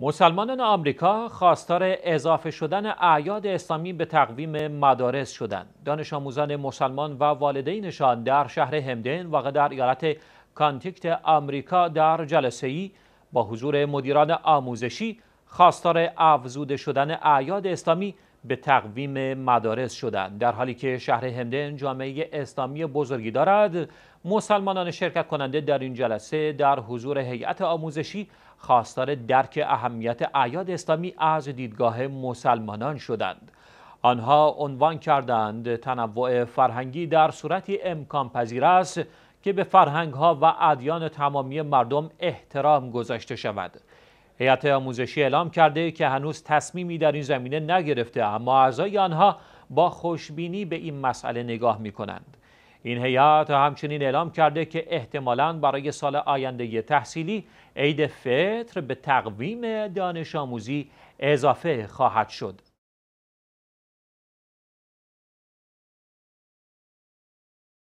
مسلمانان آمریکا خواستار اضافه شدن اعیاد اسلامی به تقویم مدارس شدند. دانش آموزان مسلمان و والدینشان در شهر همدن واقع در ایالت کانتیکت آمریکا در جلسه ای با حضور مدیران آموزشی خواستار افزوده شدن اعیاد اسلامی به تقویم مدارس شدند در حالی که شهر همدن جامعه اسلامی بزرگی دارد مسلمانان شرکت کننده در این جلسه در حضور هیئت آموزشی خواستار درک اهمیت اعیاد اسلامی از دیدگاه مسلمانان شدند آنها عنوان کردند تنوع فرهنگی در صورتی امکان پذیر است که به فرهنگ ها و ادیان تمامی مردم احترام گذاشته شود هیئت آموزشی اعلام کرده که هنوز تصمیمی در این زمینه نگرفته اما اعضای آنها با خوشبینی به این مسئله نگاه می کنند. این هیئت همچنین اعلام کرده که احتمالاً برای سال آینده تحصیلی عید فطر به تقویم دانش آموزی اضافه خواهد شد.